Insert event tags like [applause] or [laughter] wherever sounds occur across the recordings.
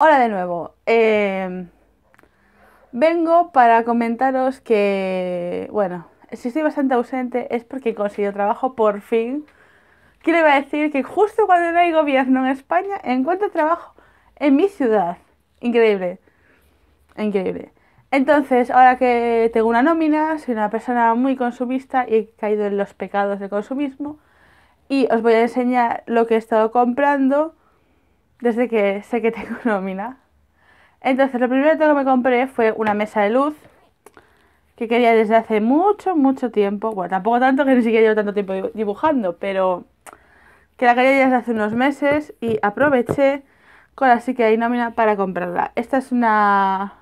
Hola de nuevo. Em, vengo para comentaros que, bueno, si estoy bastante ausente es porque conseguido trabajo por fin. Quiero decir que justo cuando no hay gobierno en España encuentro trabajo en mi ciudad. Increíble. Increíble. Entonces, ahora que tengo una nómina, soy una persona muy consumista y he caído en los pecados del consumismo. Y os voy a enseñar lo que he estado comprando desde que sé que tengo [laughs] nómina. Entonces, lo primero que me compré fue una mesa de luz que quería desde hace mucho, mucho tiempo. Bueno, tampoco tanto que ni siquiera llevo tanto tiempo dibujando, pero que la quería desde hace unos meses y aproveché con la que hay nómina para comprarla. Esta es una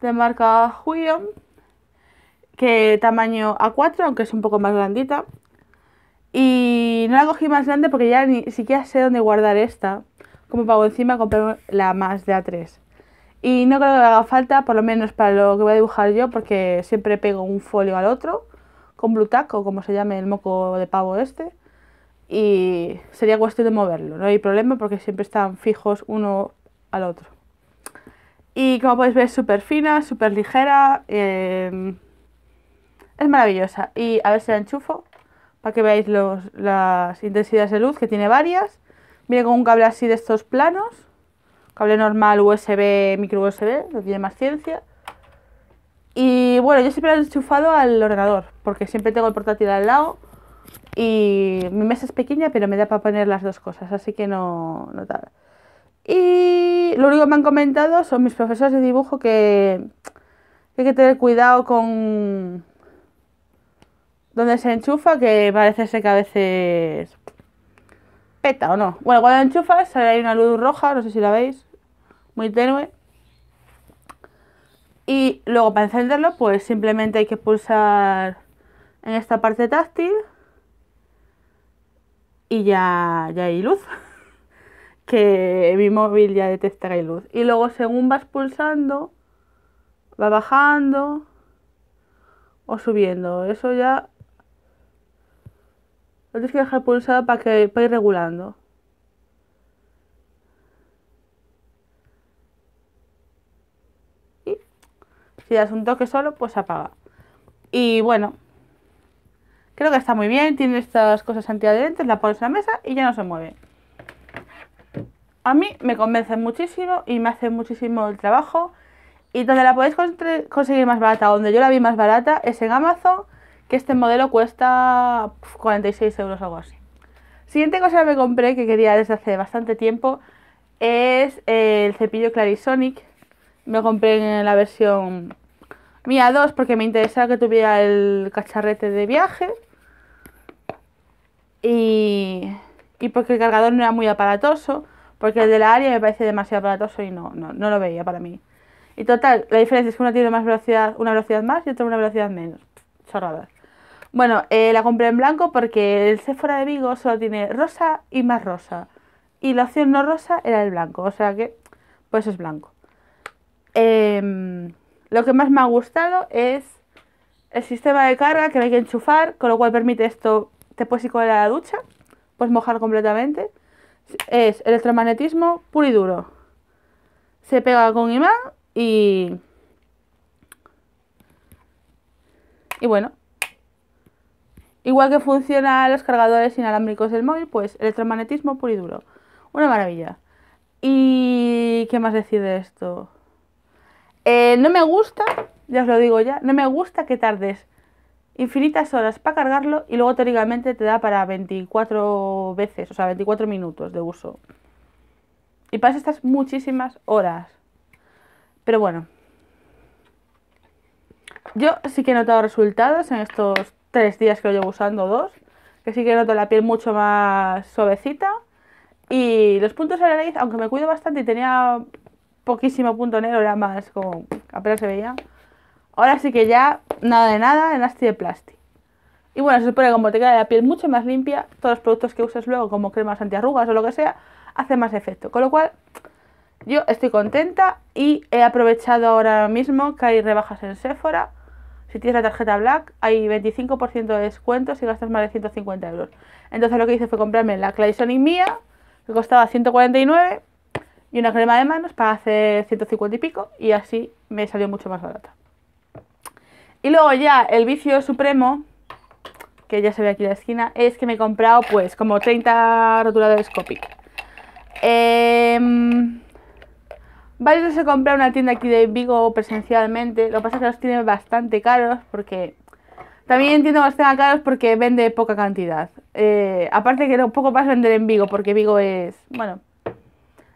de marca Huion, que tamaño A4, aunque es un poco más grandita. Y no la cogí más grande porque ya ni siquiera sé dónde guardar esta como pago encima compré la más de a 3. Y no creo que haga falta, por lo menos para lo que voy a dibujar yo, porque siempre pego un folio al otro, con tack o como se llame el moco de pavo este. Y sería cuestión de moverlo, no hay problema porque siempre están fijos uno al otro. Y como podéis ver, súper fina, súper ligera. Em, es maravillosa. Y a ver si la enchufo para que veáis las intensidades de luz, que tiene varias. Viene con un cable así de estos planos. Cable normal USB, micro USB, no tiene más ciencia. Y bueno, yo siempre lo he enchufado al ordenador, porque siempre tengo el portátil al lado. Y mi mesa es pequeña, pero me da para poner las dos cosas, así que no, no Y lo único que me han comentado son mis profesores de dibujo que hay que tener cuidado con donde se enchufa, que parece ser que a veces peta o no. Bueno, cuando enchufas sale una luz roja, no sé si la veis, muy tenue. Y luego para encenderlo, pues simplemente hay que pulsar en esta parte táctil y ya, ya hay luz. [laughs] que mi móvil ya detecta que hay luz. Y luego según vas pulsando, va bajando o subiendo. Eso ya lo tienes que dejar pulsado para, que, vaya regulando. Y si das un toque solo, pues apaga. Y bueno, creo que está muy bien. Tiene estas cosas antiadherentes, la pones en la mesa y ya no se mueve. A mí me convence muchísimo y me hace muchísimo el trabajo. Y donde la podéis conseguir más barata, donde yo la vi más barata, es en Amazon que este modelo cuesta 46 euros o algo así. Siguiente cosa que me compré, que quería desde hace bastante tiempo, es el cepillo Clarisonic. Me compré en la versión Mía 2 porque me interesaba que tuviera el cacharrete de viaje. Y, porque el cargador no era muy aparatoso, porque el de la área me parece demasiado aparatoso y no, no, lo veía para mí. Y total, la diferencia es que uno tiene más velocidad, una velocidad más y otro una velocidad menos. Chorradas. Bueno, eh, la compré en blanco porque el Sephora de Vigo solo tiene rosa y más rosa. Y la opción no rosa era el blanco, o sea que, pues es blanco. Em, lo que más me ha gustado es el sistema de carga que hay que enchufar, con lo cual permite esto, te puedes ir con la ducha, puedes mojar completamente. Es electromagnetismo puro y duro. Se pega con imán y... Y bueno, Igual que funcionan los cargadores inalámbricos del móvil, pues electromagnetismo puro y duro. Una maravilla. ¿Y qué más decir de esto? Eh, no me gusta, ya os lo digo ya, no me gusta que tardes infinitas horas para cargarlo y luego teóricamente te da para 24 veces, o sea, 24 minutos de uso. Y pasas estas muchísimas horas. Pero bueno. Yo sí que he notado resultados en estos tres días que lo llevo usando, dos, que sí que noto la piel mucho más suavecita. Y los puntos de la nariz, aunque me cuido bastante y tenía poquísimo punto negro, era más como apenas se veía. Ahora sí que ya nada de nada en Asti de plástico Y bueno, se supone que como te queda la piel mucho más limpia, todos los productos que uses luego, como cremas antiarrugas o lo que sea, Hacen más efecto. Con lo cual, yo estoy contenta y he aprovechado ahora mismo que hay rebajas en Sephora si tienes la tarjeta Black, hay 25% de descuento si gastas más de 150 euros. Entonces lo que hice fue comprarme la Claysonic mía, que costaba 149, y una crema de manos para hacer 150 y pico, y así me salió mucho más barata. Y luego ya el vicio supremo, que ya se ve aquí en la esquina, es que me he comprado pues como 30 rotuladores Copic. Em, Varios a comprar una tienda aquí de Vigo presencialmente. Lo que pasa es que los tienen bastante caros porque... También entiendo bastante caros porque vende poca cantidad. Eh, aparte que un poco más vender en Vigo porque Vigo es... Bueno,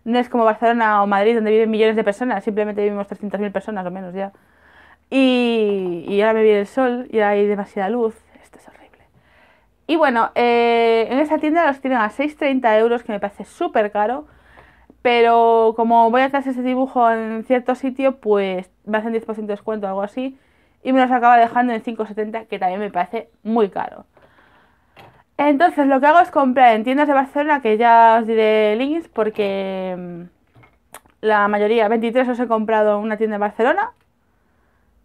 no es como Barcelona o Madrid donde viven millones de personas. Simplemente vivimos 300.000 personas o menos ya. Y, ahora me viene el sol y ahora hay demasiada luz. Esto es horrible. Y bueno, eh, en esta tienda los tienen a 6,30 euros que me parece súper caro. Pero como voy a hacer ese dibujo en cierto sitio, pues me hacen 10% de descuento o algo así. Y me los acaba dejando en 5,70, que también me parece muy caro. Entonces lo que hago es comprar en tiendas de Barcelona, que ya os diré links, porque mm, la mayoría, 23 os he comprado en una tienda de Barcelona,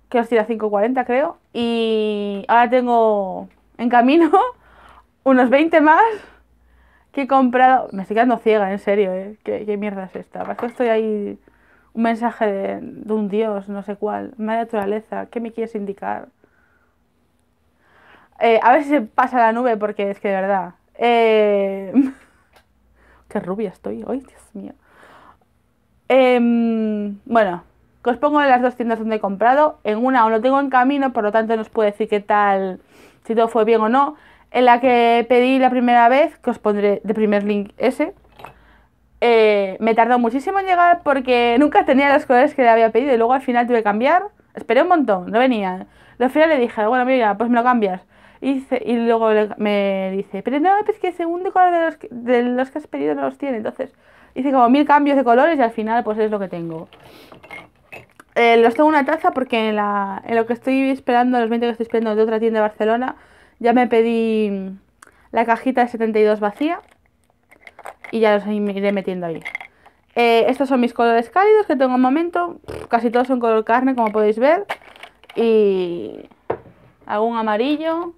que os tira 5,40 creo. Y ahora tengo en camino [laughs] unos 20 más ¿Qué he comprado. Me estoy quedando ciega, en serio, ¿eh? ¿Qué, mierda es esta? estoy ahí. Un mensaje de, un dios, no sé cuál. Madre naturaleza, ¿qué me quieres indicar? Eh, a ver si se pasa la nube, porque es que de verdad. Eh, [laughs] qué rubia estoy hoy, Dios mío. Em, bueno, os pongo en las dos tiendas donde he comprado. En una o lo tengo en camino, por lo tanto no os puedo decir qué tal, si todo fue bien o no en la que pedí la primera vez, que os pondré de primer link ese. Eh, me tardó muchísimo en llegar porque nunca tenía los colores que le había pedido y luego al final tuve que cambiar. Esperé un montón, no venía. Al final le dije, bueno, mira, pues me lo cambias. Y, luego me dice, pero no, es que el segundo color de los, que, de has pedido no los tiene. Entonces hice como mil cambios de colores y al final pues es lo que tengo. Eh, los tengo una taza porque en, lo que estoy esperando, los 20 que estoy esperando de otra tienda de Barcelona, ya me pedí la cajita de 72 vacía y ya los iré metiendo ahí. Eh, estos son mis colores cálidos que tengo en momento. Casi todos son color carne, como podéis ver. Y algún amarillo,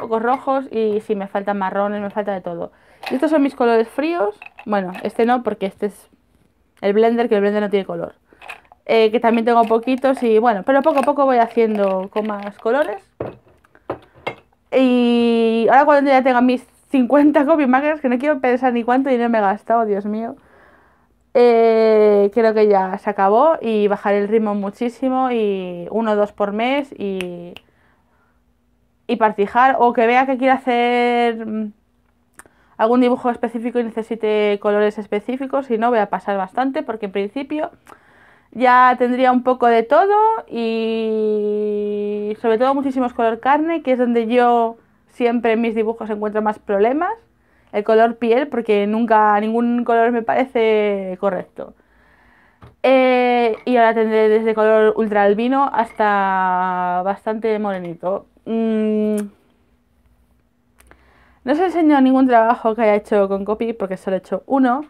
pocos rojos y si me faltan marrones, me falta de todo. estos son mis colores fríos. Bueno, este no, porque este es el blender, que el blender no tiene color. Eh, que también tengo poquitos y bueno, pero poco a poco voy haciendo con más colores. Y ahora cuando ya tenga mis 50 [laughs] copy makers, que no quiero pensar ni cuánto dinero me he gastado, Dios mío. Quiero eh, que ya se acabó y bajar el ritmo muchísimo y uno o dos por mes y, y partijar o que vea que quiere hacer mm, algún dibujo específico y necesite colores específicos, si no voy a pasar bastante porque en principio ya tendría un poco de todo y sobre todo muchísimos color carne, que es donde yo siempre en mis dibujos encuentro más problemas. El color piel, porque nunca ningún color me parece correcto. Eh, y ahora tendré desde color ultra albino hasta bastante morenito. Mm. No os enseño ningún trabajo que haya hecho con copy porque solo he hecho uno.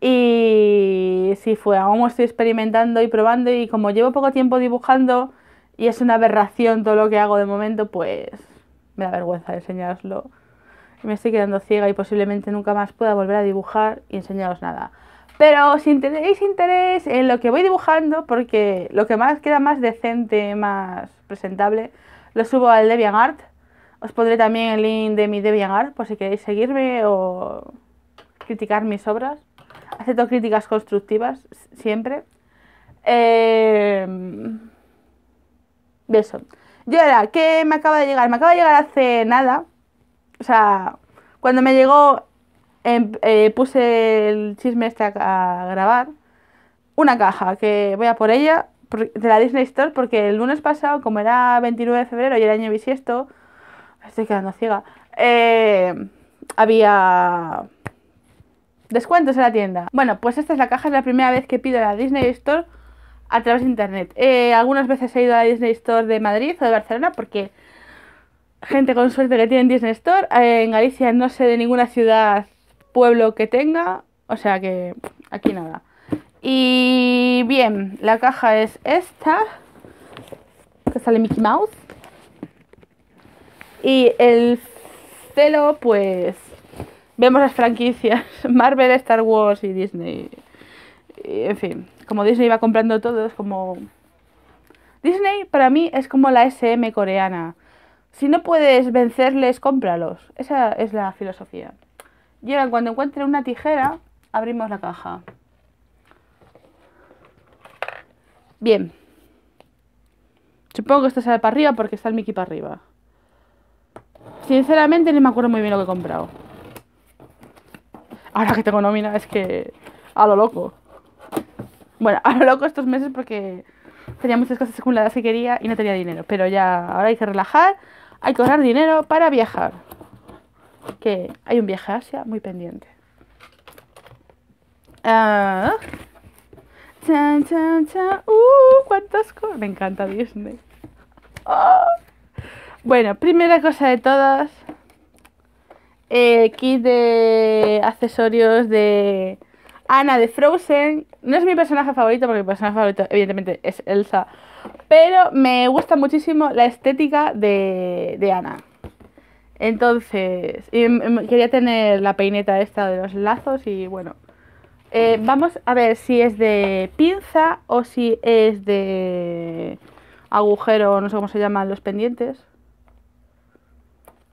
Y si fue, aún estoy experimentando y probando y como llevo poco tiempo dibujando y es una aberración todo lo que hago de momento, pues me da vergüenza enseñaroslo. Me estoy quedando ciega y posiblemente nunca más pueda volver a dibujar y enseñaros nada. Pero si tenéis interés en lo que voy dibujando, porque lo que más queda más decente, más presentable, lo subo al DeviantArt. Os pondré también el link de mi DeviantArt por si queréis seguirme o criticar mis obras. Acepto críticas constructivas siempre. Eh, eso. Yo era, ¿qué me acaba de llegar? Me acaba de llegar hace nada. O sea, cuando me llegó, em, eh, puse el chisme este a, grabar. Una caja que voy a por ella de la Disney Store porque el lunes pasado, como era 29 de febrero y el año bisiesto, estoy quedando ciega. Eh, había Descuentos en la tienda. Bueno, pues esta es la caja, es la primera vez que pido a la Disney Store a través de internet. Eh, algunas veces he ido a la Disney Store de Madrid o de Barcelona porque gente con suerte que tiene Disney Store. Eh, en Galicia no sé de ninguna ciudad, pueblo que tenga, o sea que aquí nada. Y bien, la caja es esta, que sale Mickey Mouse. Y el celo, pues vemos las franquicias [laughs] Marvel, Star Wars y Disney. en fin, como Disney va comprando todo, es como... Disney para mí es como la SM coreana. Si no puedes vencerles, cómpralos. Esa es la filosofía. Y ahora cuando encuentre una tijera, abrimos la caja. Bien. Supongo que esto sale para arriba porque está el Mickey para arriba. Sinceramente no me acuerdo muy bien lo que he comprado ahora que tengo nómina es que a lo loco. Bueno, a lo loco estos meses porque tenía muchas cosas acumuladas que quería y no tenía dinero. Pero ya ahora hay que relajar, hay que ahorrar dinero para viajar. Que hay un viaje a Asia muy pendiente. Ah. Chan, chan, chan. Uh, cuántas cosas. Me encanta Disney. Ah. Bueno, primera cosa de todas. Eh, kit de accesorios de Ana de Frozen. No es mi personaje favorito, porque mi personaje favorito evidentemente es Elsa, pero me gusta muchísimo la estética de, de Ana. Entonces, quería tener la peineta esta de los lazos y bueno. Eh, vamos a ver si es de pinza o si es de agujero, no sé cómo se llaman los pendientes.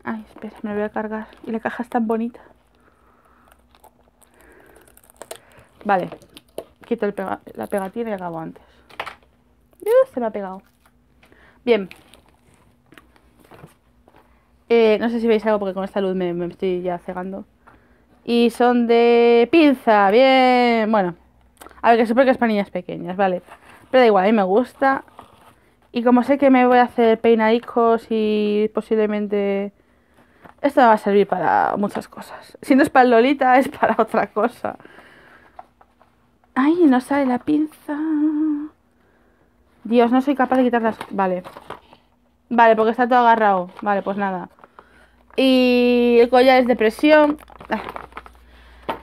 Ay, espera, me lo voy a cargar. Y la caja es tan bonita. Vale. Quito la pegatina y acabo antes. se me ha pegado. Bien. Eh, no sé si veis algo porque con esta luz me, estoy ya cegando. Y son de pinza. Bien. Bueno. A ver, que supongo que es para pequeñas, vale. Pero da igual, a mí me gusta. Y como sé que me voy a hacer peinadicos y posiblemente esto me va a servir para muchas cosas. Si no es para Lolita, es para otra cosa. Ay, no sale la pinza. Dios, no soy capaz de quitar las... Vale. Vale, porque está todo agarrado. Vale, pues nada. Y el collar es de presión. Ah.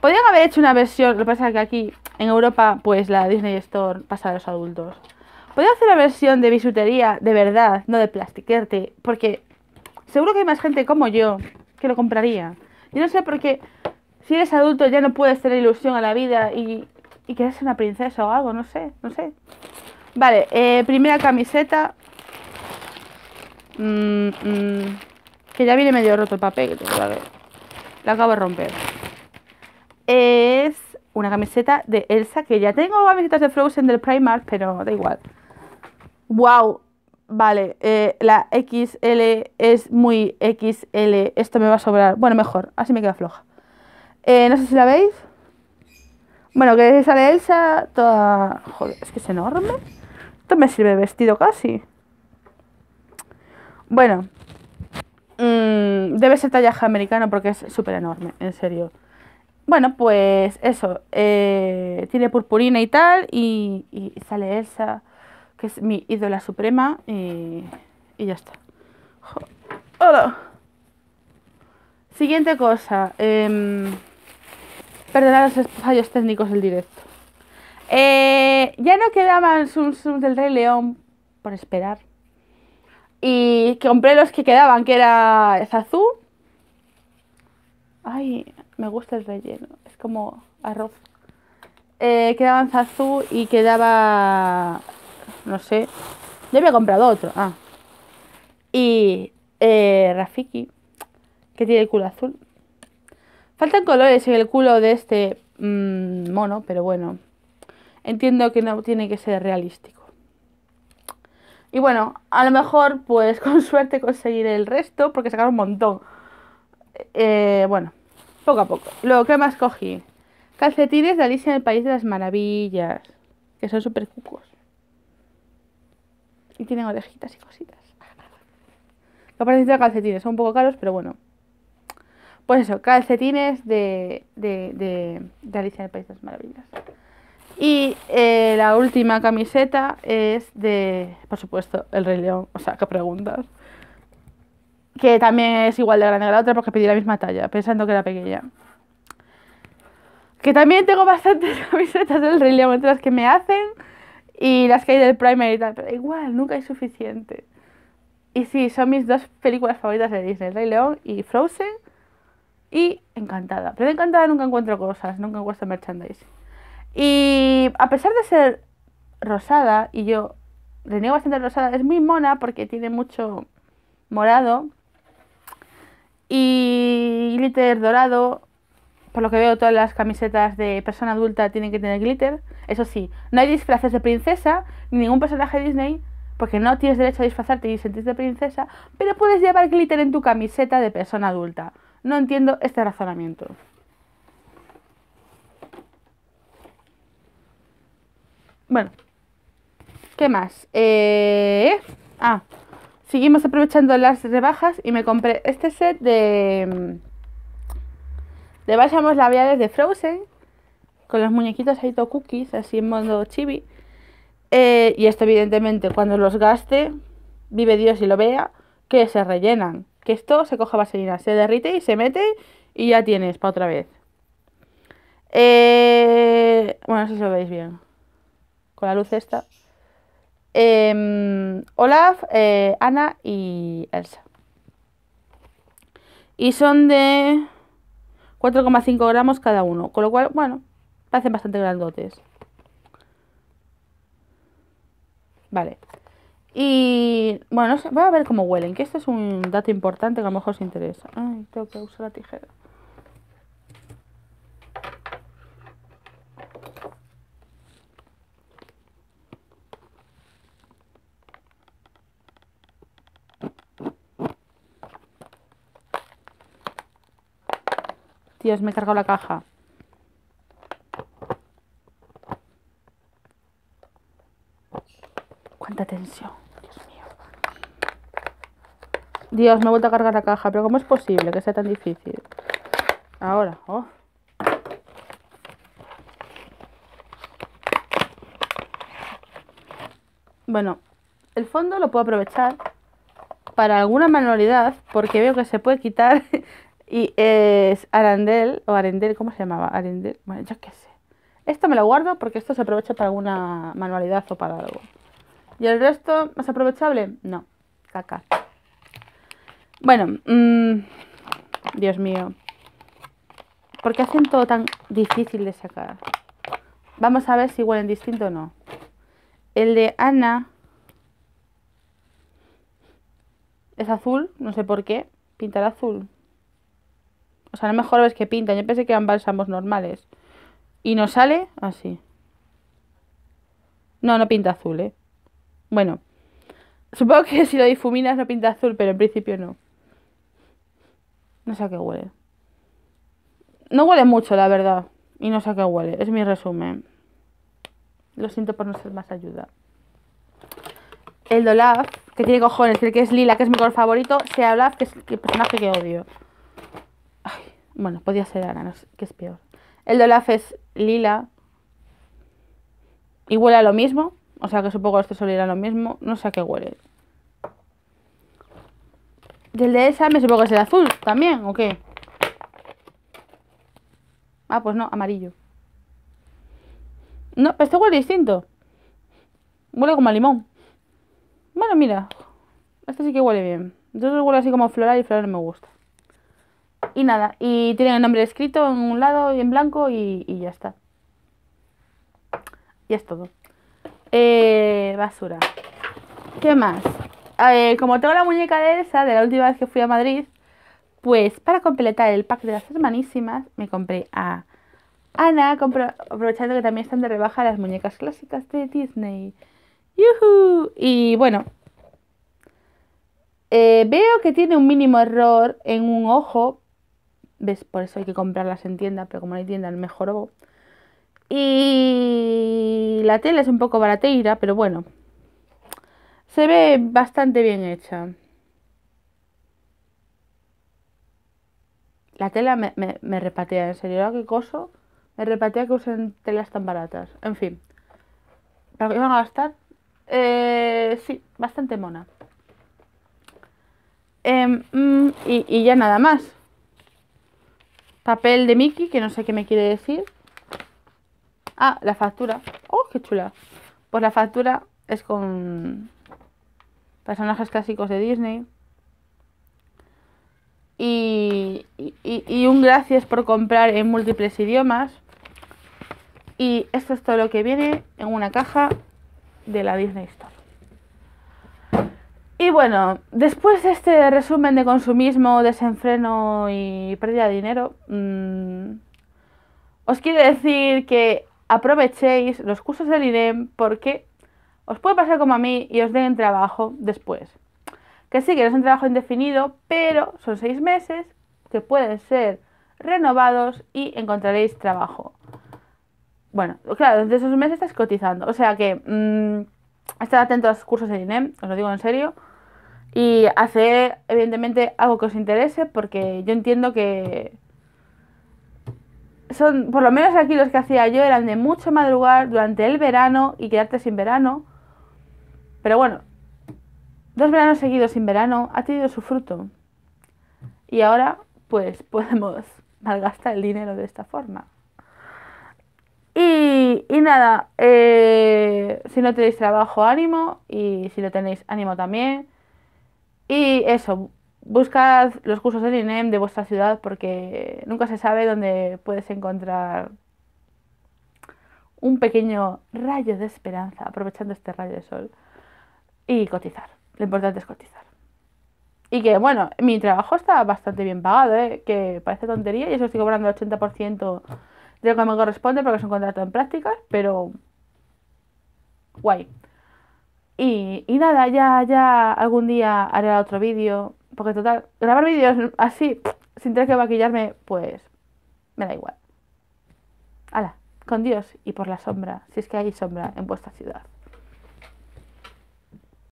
Podrían haber hecho una versión, lo que pasa es que aquí en Europa, pues la Disney Store pasa a los adultos. Podría hacer una versión de bisutería de verdad, no de plastiquete, porque Seguro que hay más gente como yo que lo compraría. Yo no sé por qué si eres adulto ya no puedes tener ilusión a la vida y, y quieres una princesa o algo, no sé, no sé. Vale, eh, primera camiseta. Mm, mm. que ya viene medio roto el papel, La acabo de romper. Es una camiseta de Elsa, que ya tengo camisetas de Frozen del Primark, pero da igual. ¡Wow! Vale, eh, la XL es muy XL. Esto me va a sobrar. Bueno, mejor, así me queda floja. Eh, no sé si la veis. Bueno, que sale Elsa toda... Joder, es que es enorme. Esto me sirve de vestido casi. Bueno. Mm, debe ser tallaje americano porque es súper enorme, en serio. Bueno, pues eso. Eh, tiene purpurina y tal y, y sale Elsa que es mi ídola suprema, y, ya está. ¡Hola! Siguiente cosa. Em, perdonad los fallos técnicos del directo. Eh, ya no quedaban el Zoom del Rey León por esperar. Y compré los que quedaban, que era Zazú Ay, me gusta el relleno. Es como arroz. Eh, quedaban Zazú y quedaba no sé. Yo había comprado otro. Ah. Y eh, Rafiki, que tiene el culo azul. Faltan colores en el culo de este mm, mono, pero bueno. Entiendo que no tiene que ser realístico. Y bueno, a lo mejor, pues [laughs] con suerte conseguiré el resto, porque sacaron un montón. Eh, bueno, poco a poco. Luego, ¿qué más cogí? Calcetines de Alicia en el País de las Maravillas, que son súper cucos. Y tienen orejitas y cositas. Lo parecido calcetines, son un poco caros, pero bueno. Pues eso, calcetines de, de, de, Alicia en de las Maravillas. Y eh, la última camiseta es de, por supuesto, El Rey León. O sea, qué preguntas. Que también es igual de grande que la otra porque pedí la misma talla, pensando que era pequeña. Que también tengo bastantes [laughs] camisetas del Rey León, entre las que me hacen y las que hay del Primer y tal, pero igual, nunca hay suficiente. Y sí, son mis dos películas favoritas de Disney, Rey León y Frozen y Encantada. Pero de Encantada nunca encuentro cosas, nunca encuentro merchandise. Y a pesar de ser rosada, y yo reniego bastante rosada, es muy mona porque tiene mucho morado y glitter dorado por lo que veo, todas las camisetas de persona adulta tienen que tener glitter. Eso sí, no hay disfraces de princesa, ni ningún personaje de Disney, porque no tienes derecho a disfrazarte y sentirte princesa, pero puedes llevar glitter en tu camiseta de persona adulta. No entiendo este razonamiento. Bueno, ¿qué más? Eh, ah, seguimos aprovechando las rebajas y me compré este set de mm, le la labiales de Frozen, con los muñequitos ahí to' cookies, así en modo chibi. Eh, y esto evidentemente cuando los gaste, vive Dios y lo vea, que se rellenan. Que esto se coja vaselina, se derrite y se mete y ya tienes para otra vez. Eh, bueno, no sé si lo veis bien. Con la luz esta. Em, Olaf, eh, Ana y Elsa. Y son de... 4,5 gramos cada uno. Con lo cual, bueno, parecen bastante grandotes. Vale. Y bueno, no sé, voy a ver cómo huelen, que este es un dato importante que a lo mejor os interesa. Ay, tengo que usar la tijera. Dios, me he cargado la caja. Cuánta tensión, Dios mío. Dios, me he vuelto a cargar la caja, pero ¿cómo es posible que sea tan difícil? Ahora, oh. Bueno, el fondo lo puedo aprovechar para alguna manualidad porque veo que se puede quitar y es Arandel, o Arendel, ¿cómo se llamaba? Arendel, bueno, ya qué sé. Esto me lo guardo porque esto se aprovecha para alguna manualidad o para algo. ¿Y el resto más aprovechable? No, caca. Bueno, mm, Dios mío. ¿Por qué hacen todo tan difícil de sacar? Vamos a ver si huelen distinto o no. El de Ana es azul, no sé por qué. Pintar azul sea, a lo mejor ves que pinta. Yo pensé que eran bálsamos normales. Y no sale así. No, no pinta azul, ¿eh? Bueno. Supongo que [laughs] si lo difuminas no pinta azul, pero en principio no. No sé a qué huele. No huele mucho, la verdad. Y no sé a qué huele. Es mi resumen. Lo siento por no ser más ayuda. El Dolaf, que tiene cojones, el que es lila, que es mi color favorito, sea Olaf, que es el personaje que odio. Bueno, podía ser Aranos, que es peor. El de Olaf es lila. Y huele a lo mismo. O sea que supongo que este solo irá lo mismo. No sé a qué huele. Del de esa me supongo que es el azul también, ¿o qué? Ah, pues no, amarillo. No, este huele distinto. Huele como a limón. Bueno, mira. Este sí que huele bien. Yo huele así como floral y floral me gusta. Y nada, y tiene el nombre escrito en un lado y en blanco y, ya está. Y es todo. Eh, basura. ¿Qué más? Eh, como tengo la muñeca de esa de la última vez que fui a Madrid, pues para completar el pack de las hermanísimas, me compré a Ana, aprovechando que también están de rebaja las muñecas clásicas de Disney. ¡Yuhu! Y bueno, eh, veo que tiene un mínimo error en un ojo, ¿Ves? Por eso hay que comprarlas en tienda, pero como no hay tienda, mejoró. Y la tela es un poco barateira, pero bueno. Se ve bastante bien hecha. La tela me, me, repatea, en serio, qué coso. Me repatea que usen telas tan baratas. En fin. ¿Para qué van a gastar? Eh, sí, bastante mona. Em, mm, y ya nada más. Papel de Mickey, que no sé qué me quiere decir. Ah, la factura. ¡Oh, qué chula! Pues la factura es con personajes clásicos de Disney. Y, un gracias por comprar en múltiples idiomas. Y esto es todo lo que viene en una caja de la Disney Store. Y bueno, después de este resumen de consumismo, desenfreno y pérdida de dinero, mm, os quiero decir que aprovechéis los cursos del INEM porque os puede pasar como a mí y os den trabajo después. Que sí, que no es un trabajo indefinido, pero son seis meses que pueden ser renovados y encontraréis trabajo. Bueno, claro, desde esos meses estás cotizando. O sea que estar mm, estad atentos a los cursos del INEM, os lo digo en serio y hacer, evidentemente, algo que os interese, porque yo entiendo que son, por lo menos aquí los que hacía yo eran de mucho madrugar durante el verano y quedarte sin verano. Pero bueno, dos veranos seguidos sin verano ha tenido su fruto. Y ahora, pues, [laughs] podemos malgastar el dinero de esta forma. Y, nada, eh, si no tenéis trabajo, ánimo. Y si lo tenéis, ánimo también. Y eso, buscad los cursos del INEM de vuestra ciudad porque nunca se sabe dónde puedes encontrar un pequeño rayo de esperanza, aprovechando este rayo de sol. Y cotizar, lo importante es cotizar. Y que, bueno, mi trabajo está bastante bien pagado, ¿eh? que parece tontería, y eso estoy cobrando el 80% de lo que me corresponde porque es un contrato en prácticas, pero guay. Y, nada, ya, ya algún día haré otro vídeo. Porque total, grabar vídeos así, sin tener que maquillarme, pues me da igual. Hala, con Dios y por la sombra, si es que hay sombra en vuestra ciudad.